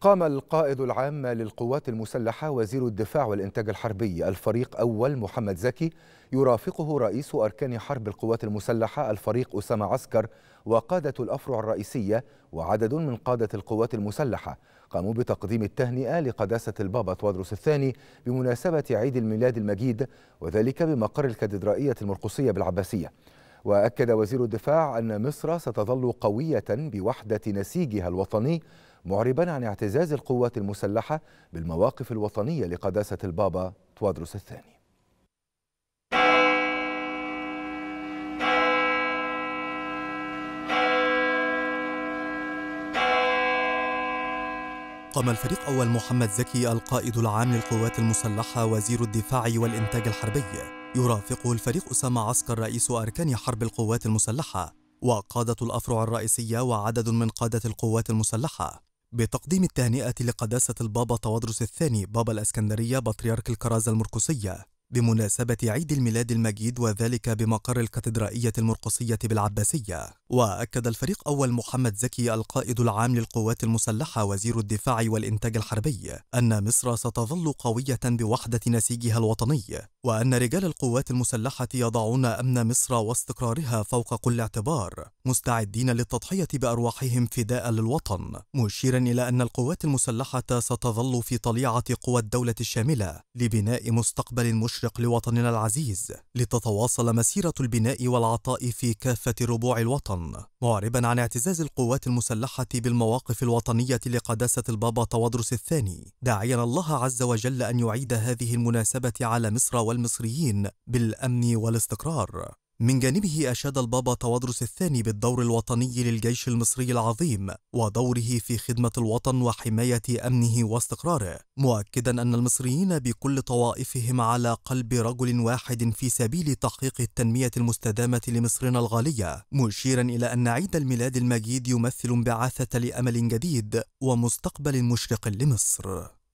قام القائد العام للقوات المسلحة وزير الدفاع والإنتاج الحربي الفريق أول محمد زكي يرافقه رئيس أركان حرب القوات المسلحة الفريق أسامة عسكر وقادة الأفرع الرئيسية وعدد من قادة القوات المسلحة قاموا بتقديم التهنئة لقداسة البابا طوادرس الثاني بمناسبة عيد الميلاد المجيد وذلك بمقر الكاتدرائية المرقصية بالعباسية وأكد وزير الدفاع أن مصر ستظل قوية بوحدة نسيجها الوطني معربا عن اعتزاز القوات المسلحة بالمواقف الوطنية لقداسة البابا توادروس الثاني قام الفريق أول محمد زكي القائد العام للقوات المسلحة وزير الدفاع والإنتاج الحربي يرافقه الفريق أسامة عسكر رئيس أركان حرب القوات المسلحة وقادة الأفرع الرئيسية وعدد من قادة القوات المسلحة بتقديم التهنئة لقداسة البابا طوادرس الثاني بابا الأسكندرية بطريرك الكرازة المرقسية بمناسبة عيد الميلاد المجيد وذلك بمقر الكاتدرائية المرقصية بالعباسية وأكد الفريق أول محمد زكي القائد العام للقوات المسلحة وزير الدفاع والإنتاج الحربي أن مصر ستظل قوية بوحدة نسيجها الوطني وأن رجال القوات المسلحة يضعون أمن مصر واستقرارها فوق كل اعتبار مستعدين للتضحية بأرواحهم فداء للوطن مشيرا إلى أن القوات المسلحة ستظل في طليعة قوى الدولة الشاملة لبناء مستقبل مشرف المشرق لوطننا العزيز لتتواصل مسيرة البناء والعطاء في كافة ربوع الوطن معربا عن اعتزاز القوات المسلحة بالمواقف الوطنية لقداسة البابا تودرس الثاني داعيا الله عز وجل أن يعيد هذه المناسبة على مصر والمصريين بالأمن والاستقرار من جانبه أشاد البابا توادرس الثاني بالدور الوطني للجيش المصري العظيم ودوره في خدمة الوطن وحماية أمنه واستقراره مؤكدا أن المصريين بكل طوائفهم على قلب رجل واحد في سبيل تحقيق التنمية المستدامة لمصرنا الغالية مشيرا إلى أن عيد الميلاد المجيد يمثل انبعاثة لأمل جديد ومستقبل مشرق لمصر